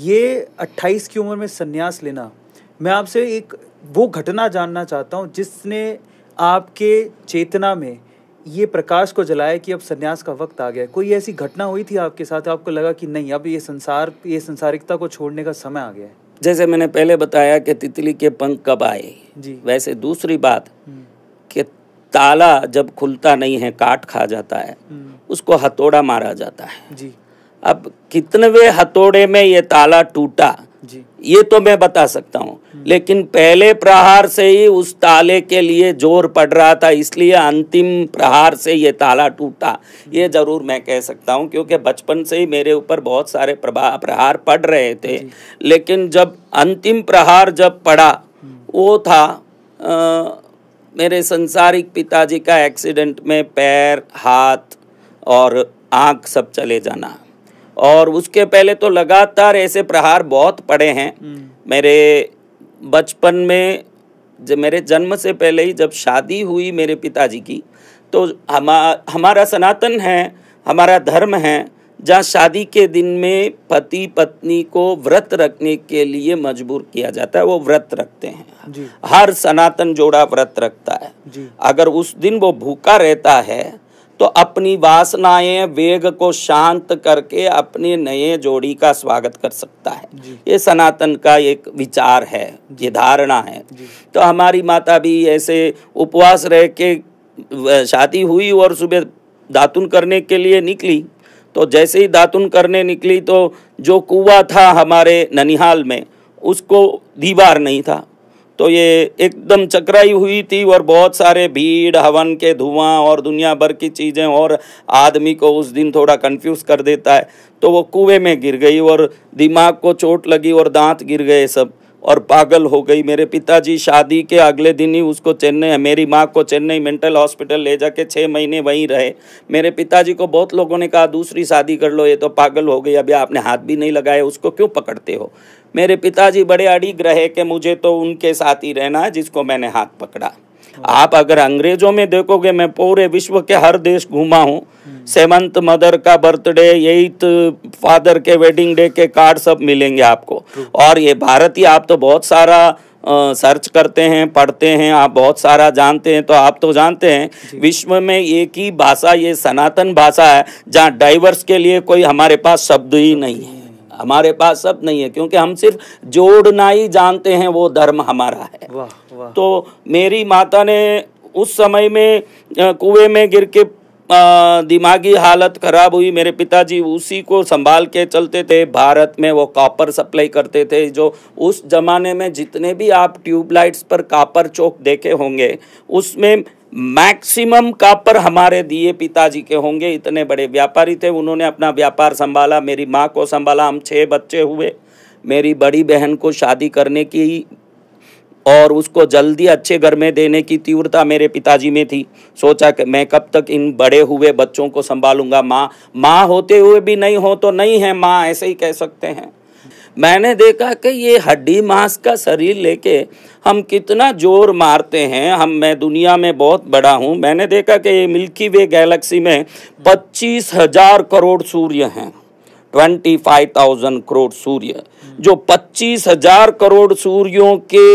ये 28 की उम्र में संन्यास लेना मैं आपसे एक वो घटना जानना चाहता हूँ जिसने आपके चेतना में ये प्रकाश को जलाया कि अब सन्यास का वक्त आ गया कोई ऐसी घटना हुई थी आपके साथ आपको लगा कि नहीं अब ये संसार ये संसारिकता को छोड़ने का समय आ गया है जैसे मैंने पहले बताया कि तितली के पंख कब आए जी वैसे दूसरी बात हम्म। कि ताला जब खुलता नहीं है काट खा जाता है हम्म। उसको हथौड़ा मारा जाता है जी अब कितनवे हथौड़े में ये ताला टूटा जी ये तो मैं बता सकता हूँ हम्म। लेकिन पहले प्रहार से ही उस ताले के लिए जोर पड़ रहा था इसलिए अंतिम प्रहार से ये ताला टूटा हम्म। ये ज़रूर मैं कह सकता हूँ क्योंकि बचपन से ही मेरे ऊपर बहुत सारे प्रहार पड़ रहे थे लेकिन जब अंतिम प्रहार जब पड़ा हम्म। वो था आ, मेरे संसारिक पिताजी का एक्सीडेंट में पैर हाथ और आँख सब चले जाना और उसके पहले तो लगातार ऐसे प्रहार बहुत पड़े हैं हम्म। मेरे बचपन में जब मेरे जन्म से पहले ही जब शादी हुई मेरे पिताजी की तो हम हमारा सनातन है हमारा धर्म है जहाँ शादी के दिन में पति पत्नी को व्रत रखने के लिए मजबूर किया जाता है वो व्रत रखते हैं जी। हर सनातन जोड़ा व्रत रखता है जी। अगर उस दिन वो भूखा रहता है तो अपनी वासनाएं वेग को शांत करके अपने नए जोड़ी का स्वागत कर सकता है ये सनातन का एक विचार है ये धारणा है तो हमारी माता भी ऐसे उपवास रह के शादी हुई और सुबह दातुन करने के लिए निकली तो जैसे ही दातुन करने निकली तो जो कुआ था हमारे ननिहाल में उसको दीवार नहीं था तो ये एकदम चकराई हुई थी और बहुत सारे भीड़ हवन के धुआं और दुनिया भर की चीज़ें और आदमी को उस दिन थोड़ा कंफ्यूज कर देता है तो वो कुएं में गिर गई और दिमाग को चोट लगी और दांत गिर गए सब और पागल हो गई मेरे पिताजी शादी के अगले दिन ही उसको चेन्नई मेरी माँ को चेन्नई मेंटल हॉस्पिटल ले जाके छः महीने वहीं रहे मेरे पिताजी को बहुत लोगों ने कहा दूसरी शादी कर लो ये तो पागल हो गई अभी आपने हाथ भी नहीं लगाए उसको क्यों पकड़ते हो मेरे पिताजी बड़े अड़िग रहे कि मुझे तो उनके साथ ही रहना है जिसको मैंने हाथ पकड़ा आप अगर अंग्रेजों में देखोगे मैं पूरे विश्व के हर देश घूमा हूँ सेवंथ मदर का बर्थडे एट फादर के वेडिंग डे के कार्ड सब मिलेंगे आपको और ये भारतीय आप तो बहुत सारा सर्च करते हैं पढ़ते हैं आप बहुत सारा जानते हैं तो आप तो जानते हैं विश्व में एक ही भाषा ये सनातन भाषा है जहाँ डाइवर्स के लिए कोई हमारे पास शब्द ही नहीं है हमारे पास सब नहीं है क्योंकि हम सिर्फ जोड़ना ही जानते हैं वो धर्म हमारा है वाह, वाह। तो मेरी माता ने उस समय में कुएं में गिर के दिमागी हालत ख़राब हुई मेरे पिताजी उसी को संभाल के चलते थे भारत में वो कॉपर सप्लाई करते थे जो उस ज़माने में जितने भी आप ट्यूबलाइट्स पर कापर चौक देखे होंगे उसमें मैक्सिमम कापर हमारे दिए पिताजी के होंगे इतने बड़े व्यापारी थे उन्होंने अपना व्यापार संभाला मेरी माँ को संभाला हम छः बच्चे हुए मेरी बड़ी बहन को शादी करने की और उसको जल्दी अच्छे घर में देने की तीव्रता मेरे पिताजी में थी सोचा कि मैं कब तक इन बड़े हुए बच्चों को संभालूंगा माँ माँ होते हुए भी नहीं हो तो नहीं है माँ ऐसे ही कह सकते हैं मैंने देखा कि ये हड्डी मांस का शरीर लेके हम कितना जोर मारते हैं हम मैं दुनिया में बहुत बड़ा हूँ मैंने देखा कि ये मिल्की वे गैलेक्सी में पच्चीस हजार करोड़ सूर्य हैं ट्वेंटी फाइव थाउजेंड करोड़ सूर्य जो पच्चीस हजार करोड़ सूर्यों के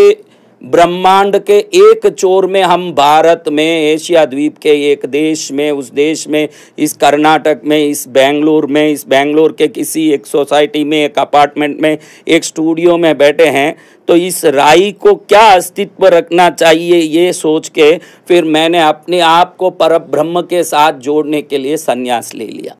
ब्रह्मांड के एक चोर में हम भारत में एशिया द्वीप के एक देश में उस देश में इस कर्नाटक में इस बेंगलोर में इस बेंगलोर के किसी एक सोसाइटी में एक अपार्टमेंट में एक स्टूडियो में बैठे हैं तो इस राई को क्या अस्तित्व रखना चाहिए ये सोच के फिर मैंने अपने आप को पर ब्रह्म के साथ जोड़ने के लिए संन्यास ले लिया